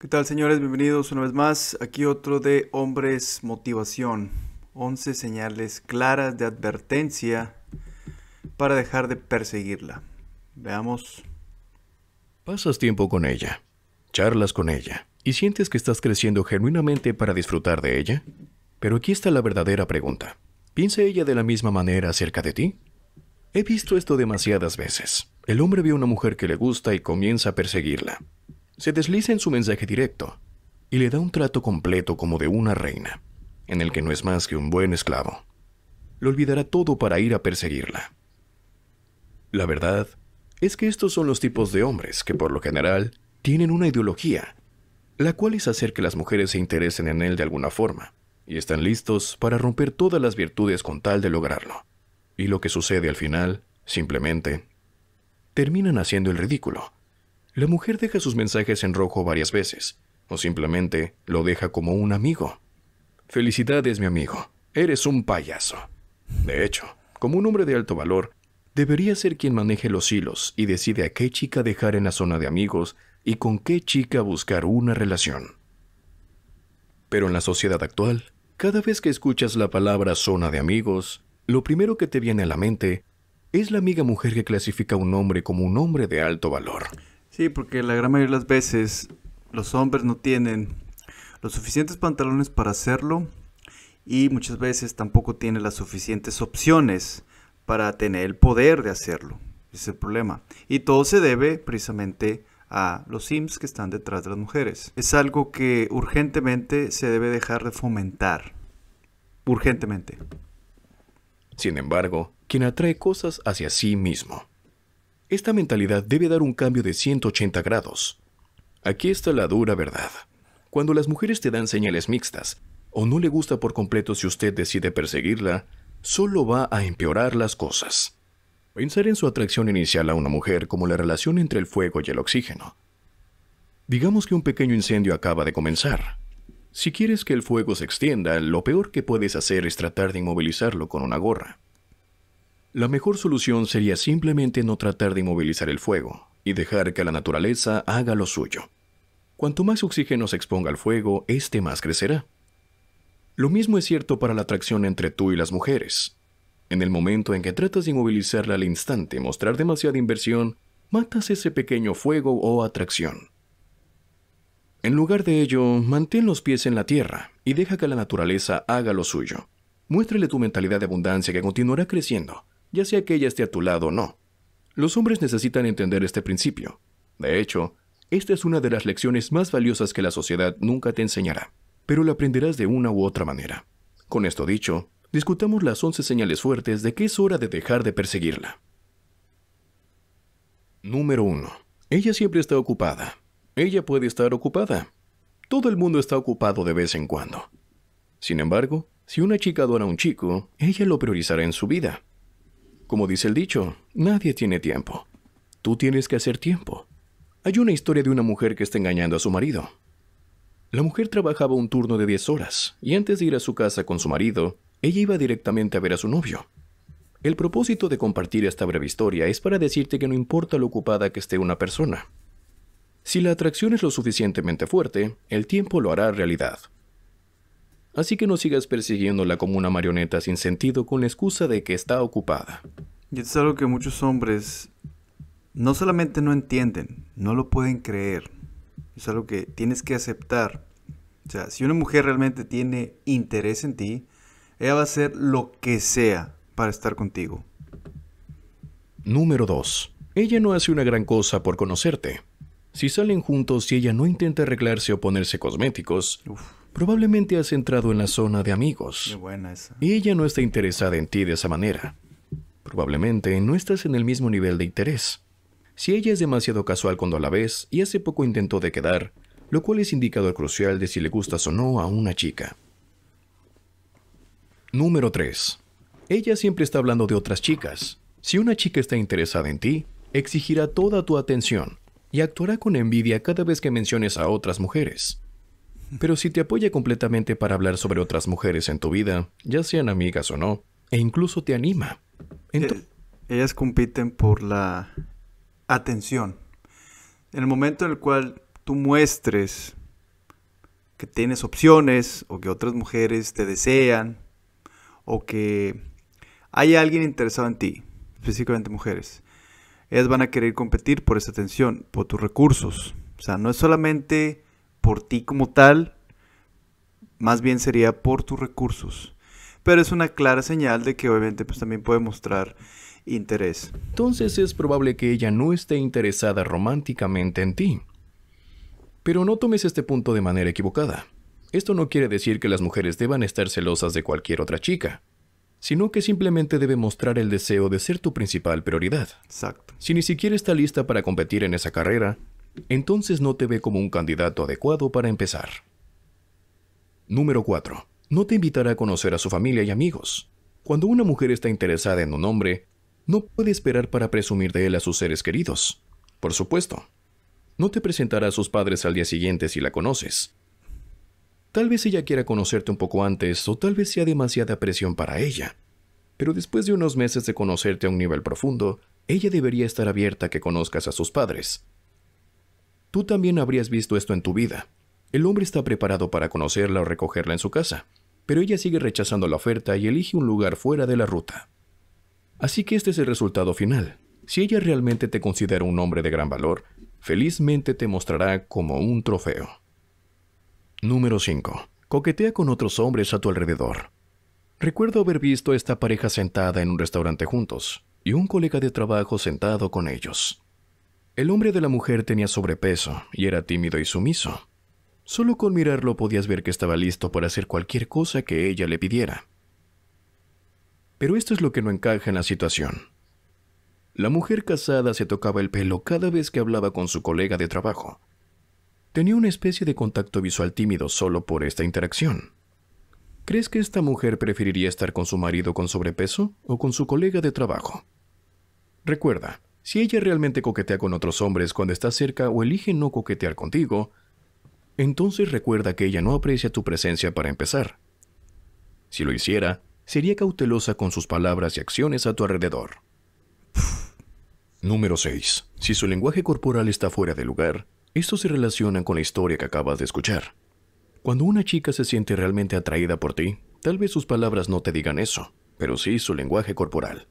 ¿Qué tal señores? Bienvenidos una vez más. Aquí otro de Hombres Motivación. 11 señales claras de advertencia para dejar de perseguirla. Veamos. Pasas tiempo con ella, charlas con ella y sientes que estás creciendo genuinamente para disfrutar de ella. Pero aquí está la verdadera pregunta. ¿Piensa ella de la misma manera acerca de ti? He visto esto demasiadas veces. El hombre ve a una mujer que le gusta y comienza a perseguirla se desliza en su mensaje directo y le da un trato completo como de una reina, en el que no es más que un buen esclavo. Lo olvidará todo para ir a perseguirla. La verdad es que estos son los tipos de hombres que por lo general tienen una ideología, la cual es hacer que las mujeres se interesen en él de alguna forma, y están listos para romper todas las virtudes con tal de lograrlo. Y lo que sucede al final, simplemente, terminan haciendo el ridículo, la mujer deja sus mensajes en rojo varias veces, o simplemente lo deja como un amigo. Felicidades, mi amigo. Eres un payaso. De hecho, como un hombre de alto valor, debería ser quien maneje los hilos y decide a qué chica dejar en la zona de amigos y con qué chica buscar una relación. Pero en la sociedad actual, cada vez que escuchas la palabra zona de amigos, lo primero que te viene a la mente es la amiga mujer que clasifica a un hombre como un hombre de alto valor. Sí, porque la gran mayoría de las veces los hombres no tienen los suficientes pantalones para hacerlo y muchas veces tampoco tienen las suficientes opciones para tener el poder de hacerlo. Ese es el problema. Y todo se debe precisamente a los sims que están detrás de las mujeres. Es algo que urgentemente se debe dejar de fomentar. Urgentemente. Sin embargo, quien atrae cosas hacia sí mismo esta mentalidad debe dar un cambio de 180 grados. Aquí está la dura verdad. Cuando las mujeres te dan señales mixtas, o no le gusta por completo si usted decide perseguirla, solo va a empeorar las cosas. Pensar en su atracción inicial a una mujer como la relación entre el fuego y el oxígeno. Digamos que un pequeño incendio acaba de comenzar. Si quieres que el fuego se extienda, lo peor que puedes hacer es tratar de inmovilizarlo con una gorra. La mejor solución sería simplemente no tratar de inmovilizar el fuego y dejar que la naturaleza haga lo suyo. Cuanto más oxígeno se exponga al fuego, este más crecerá. Lo mismo es cierto para la atracción entre tú y las mujeres. En el momento en que tratas de inmovilizarla al instante mostrar demasiada inversión, matas ese pequeño fuego o atracción. En lugar de ello, mantén los pies en la tierra y deja que la naturaleza haga lo suyo. Muéstrale tu mentalidad de abundancia que continuará creciendo ya sea que ella esté a tu lado o no. Los hombres necesitan entender este principio. De hecho, esta es una de las lecciones más valiosas que la sociedad nunca te enseñará, pero la aprenderás de una u otra manera. Con esto dicho, discutamos las 11 señales fuertes de que es hora de dejar de perseguirla. Número 1. Ella siempre está ocupada. Ella puede estar ocupada. Todo el mundo está ocupado de vez en cuando. Sin embargo, si una chica adora a un chico, ella lo priorizará en su vida. Como dice el dicho, nadie tiene tiempo. Tú tienes que hacer tiempo. Hay una historia de una mujer que está engañando a su marido. La mujer trabajaba un turno de 10 horas y antes de ir a su casa con su marido, ella iba directamente a ver a su novio. El propósito de compartir esta breve historia es para decirte que no importa lo ocupada que esté una persona. Si la atracción es lo suficientemente fuerte, el tiempo lo hará realidad. Así que no sigas persiguiéndola como una marioneta sin sentido con la excusa de que está ocupada. Y es algo que muchos hombres no solamente no entienden, no lo pueden creer. Es algo que tienes que aceptar. O sea, si una mujer realmente tiene interés en ti, ella va a hacer lo que sea para estar contigo. Número 2. Ella no hace una gran cosa por conocerte. Si salen juntos y ella no intenta arreglarse o ponerse cosméticos, Probablemente has entrado en la zona de amigos. Y ella no está interesada en ti de esa manera. Probablemente no estás en el mismo nivel de interés. Si ella es demasiado casual cuando la ves y hace poco intentó de quedar, lo cual es indicador crucial de si le gustas o no a una chica. Número 3. Ella siempre está hablando de otras chicas. Si una chica está interesada en ti, exigirá toda tu atención y actuará con envidia cada vez que menciones a otras mujeres. Pero si te apoya completamente para hablar sobre otras mujeres en tu vida, ya sean amigas o no, e incluso te anima. Eh, ellas compiten por la atención. En el momento en el cual tú muestres que tienes opciones o que otras mujeres te desean o que hay alguien interesado en ti, específicamente mujeres, ellas van a querer competir por esa atención, por tus recursos. O sea, no es solamente por ti como tal, más bien sería por tus recursos. Pero es una clara señal de que obviamente pues, también puede mostrar interés. Entonces es probable que ella no esté interesada románticamente en ti. Pero no tomes este punto de manera equivocada. Esto no quiere decir que las mujeres deban estar celosas de cualquier otra chica, sino que simplemente debe mostrar el deseo de ser tu principal prioridad. Exacto. Si ni siquiera está lista para competir en esa carrera, entonces no te ve como un candidato adecuado para empezar. Número 4. No te invitará a conocer a su familia y amigos. Cuando una mujer está interesada en un hombre, no puede esperar para presumir de él a sus seres queridos. Por supuesto, no te presentará a sus padres al día siguiente si la conoces. Tal vez ella quiera conocerte un poco antes o tal vez sea demasiada presión para ella. Pero después de unos meses de conocerte a un nivel profundo, ella debería estar abierta a que conozcas a sus padres, Tú también habrías visto esto en tu vida. El hombre está preparado para conocerla o recogerla en su casa, pero ella sigue rechazando la oferta y elige un lugar fuera de la ruta. Así que este es el resultado final. Si ella realmente te considera un hombre de gran valor, felizmente te mostrará como un trofeo. Número 5. Coquetea con otros hombres a tu alrededor. Recuerdo haber visto a esta pareja sentada en un restaurante juntos y un colega de trabajo sentado con ellos. El hombre de la mujer tenía sobrepeso y era tímido y sumiso. Solo con mirarlo podías ver que estaba listo para hacer cualquier cosa que ella le pidiera. Pero esto es lo que no encaja en la situación. La mujer casada se tocaba el pelo cada vez que hablaba con su colega de trabajo. Tenía una especie de contacto visual tímido solo por esta interacción. ¿Crees que esta mujer preferiría estar con su marido con sobrepeso o con su colega de trabajo? Recuerda, si ella realmente coquetea con otros hombres cuando está cerca o elige no coquetear contigo, entonces recuerda que ella no aprecia tu presencia para empezar. Si lo hiciera, sería cautelosa con sus palabras y acciones a tu alrededor. Número 6. Si su lenguaje corporal está fuera de lugar, esto se relaciona con la historia que acabas de escuchar. Cuando una chica se siente realmente atraída por ti, tal vez sus palabras no te digan eso, pero sí su lenguaje corporal.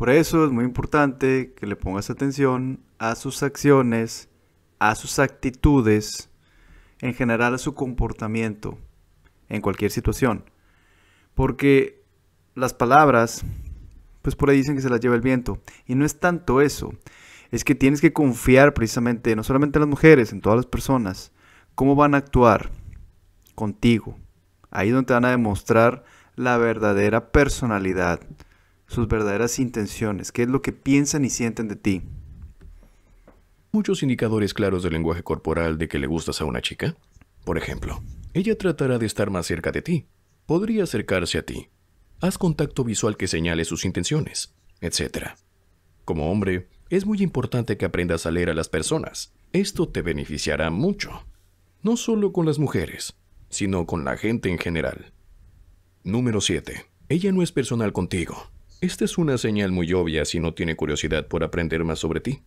Por eso es muy importante que le pongas atención a sus acciones, a sus actitudes, en general a su comportamiento en cualquier situación. Porque las palabras, pues por ahí dicen que se las lleva el viento. Y no es tanto eso. Es que tienes que confiar precisamente, no solamente en las mujeres, en todas las personas, cómo van a actuar contigo. Ahí es donde te van a demostrar la verdadera personalidad sus verdaderas intenciones, qué es lo que piensan y sienten de ti. Muchos indicadores claros del lenguaje corporal de que le gustas a una chica. Por ejemplo, ella tratará de estar más cerca de ti, podría acercarse a ti, haz contacto visual que señale sus intenciones, etc. Como hombre, es muy importante que aprendas a leer a las personas. Esto te beneficiará mucho, no solo con las mujeres, sino con la gente en general. Número 7. Ella no es personal contigo. Esta es una señal muy obvia si no tiene curiosidad por aprender más sobre ti.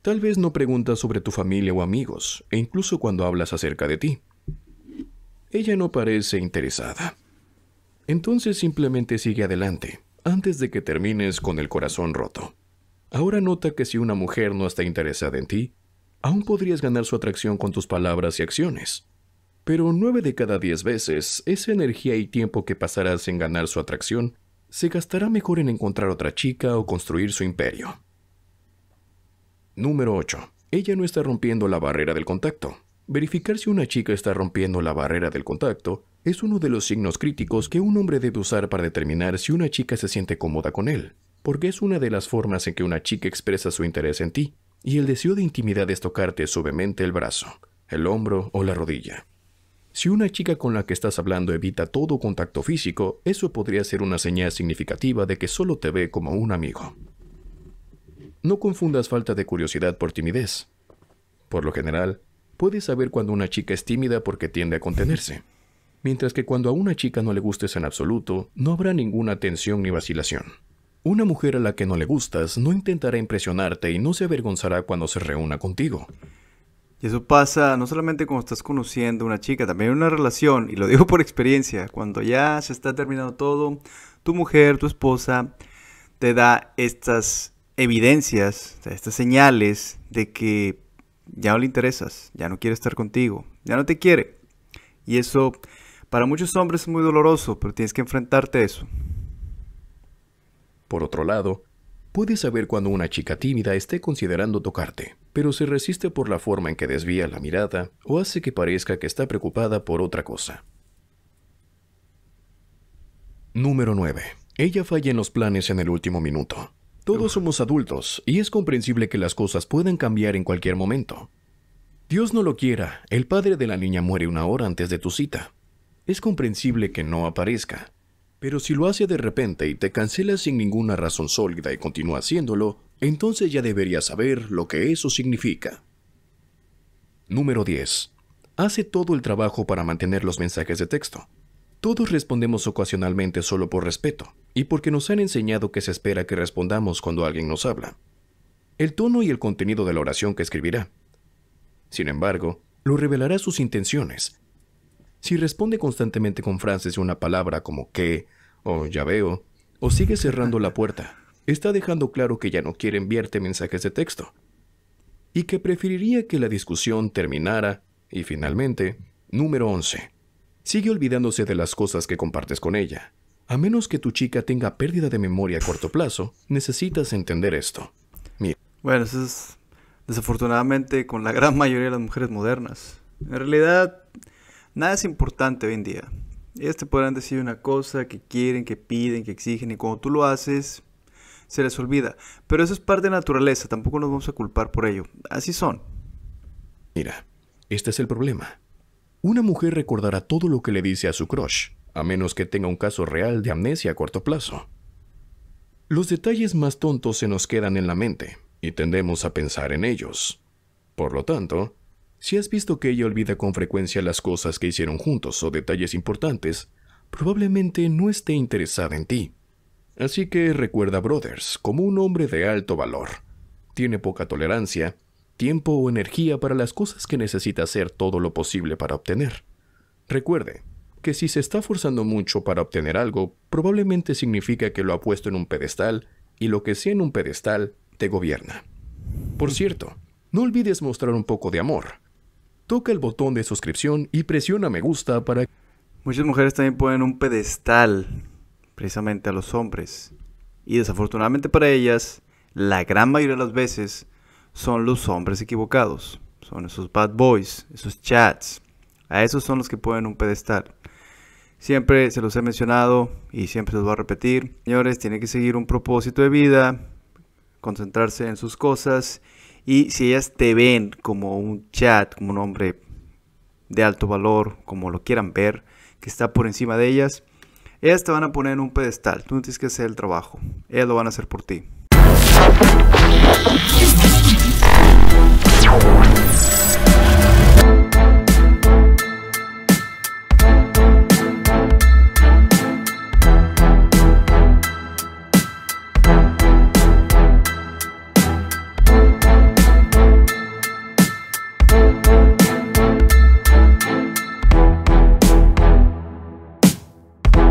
Tal vez no preguntas sobre tu familia o amigos, e incluso cuando hablas acerca de ti. Ella no parece interesada. Entonces simplemente sigue adelante, antes de que termines con el corazón roto. Ahora nota que si una mujer no está interesada en ti, aún podrías ganar su atracción con tus palabras y acciones. Pero nueve de cada diez veces, esa energía y tiempo que pasarás en ganar su atracción se gastará mejor en encontrar otra chica o construir su imperio. Número 8. Ella no está rompiendo la barrera del contacto. Verificar si una chica está rompiendo la barrera del contacto es uno de los signos críticos que un hombre debe usar para determinar si una chica se siente cómoda con él, porque es una de las formas en que una chica expresa su interés en ti, y el deseo de intimidad es tocarte suavemente el brazo, el hombro o la rodilla. Si una chica con la que estás hablando evita todo contacto físico, eso podría ser una señal significativa de que solo te ve como un amigo. No confundas falta de curiosidad por timidez. Por lo general, puedes saber cuando una chica es tímida porque tiende a contenerse. Mientras que cuando a una chica no le gustes en absoluto, no habrá ninguna tensión ni vacilación. Una mujer a la que no le gustas no intentará impresionarte y no se avergonzará cuando se reúna contigo. Y eso pasa no solamente cuando estás conociendo una chica, también una relación, y lo digo por experiencia, cuando ya se está terminando todo, tu mujer, tu esposa, te da estas evidencias, estas señales de que ya no le interesas, ya no quiere estar contigo, ya no te quiere. Y eso para muchos hombres es muy doloroso, pero tienes que enfrentarte a eso. Por otro lado, Puedes saber cuando una chica tímida esté considerando tocarte, pero se resiste por la forma en que desvía la mirada o hace que parezca que está preocupada por otra cosa. Número 9. Ella falla en los planes en el último minuto. Todos somos adultos y es comprensible que las cosas puedan cambiar en cualquier momento. Dios no lo quiera, el padre de la niña muere una hora antes de tu cita. Es comprensible que no aparezca, pero si lo hace de repente y te cancela sin ninguna razón sólida y continúa haciéndolo, entonces ya deberías saber lo que eso significa. Número 10. Hace todo el trabajo para mantener los mensajes de texto. Todos respondemos ocasionalmente solo por respeto y porque nos han enseñado que se espera que respondamos cuando alguien nos habla. El tono y el contenido de la oración que escribirá. Sin embargo, lo revelará sus intenciones si responde constantemente con frases una palabra como que, o ya veo, o sigue cerrando la puerta, está dejando claro que ya no quiere enviarte mensajes de texto y que preferiría que la discusión terminara. Y finalmente, número 11. Sigue olvidándose de las cosas que compartes con ella. A menos que tu chica tenga pérdida de memoria a corto plazo, necesitas entender esto. Mira. Bueno, eso es desafortunadamente con la gran mayoría de las mujeres modernas. En realidad, Nada es importante hoy en día. Ellas te podrán decir una cosa que quieren, que piden, que exigen, y cuando tú lo haces, se les olvida. Pero eso es parte de la naturaleza, tampoco nos vamos a culpar por ello. Así son. Mira, este es el problema. Una mujer recordará todo lo que le dice a su crush, a menos que tenga un caso real de amnesia a corto plazo. Los detalles más tontos se nos quedan en la mente y tendemos a pensar en ellos. Por lo tanto, si has visto que ella olvida con frecuencia las cosas que hicieron juntos o detalles importantes, probablemente no esté interesada en ti. Así que recuerda a Brothers como un hombre de alto valor. Tiene poca tolerancia, tiempo o energía para las cosas que necesita hacer todo lo posible para obtener. Recuerde que si se está forzando mucho para obtener algo, probablemente significa que lo ha puesto en un pedestal y lo que sea en un pedestal te gobierna. Por cierto, no olvides mostrar un poco de amor, toca el botón de suscripción y presiona me gusta para... Muchas mujeres también ponen un pedestal precisamente a los hombres. Y desafortunadamente para ellas, la gran mayoría de las veces son los hombres equivocados. Son esos bad boys, esos chats. A esos son los que ponen un pedestal. Siempre se los he mencionado y siempre se los voy a repetir. Señores, tienen que seguir un propósito de vida, concentrarse en sus cosas y si ellas te ven como un chat, como un hombre de alto valor, como lo quieran ver, que está por encima de ellas, ellas te van a poner en un pedestal. Tú no tienes que hacer el trabajo. Ellas lo van a hacer por ti.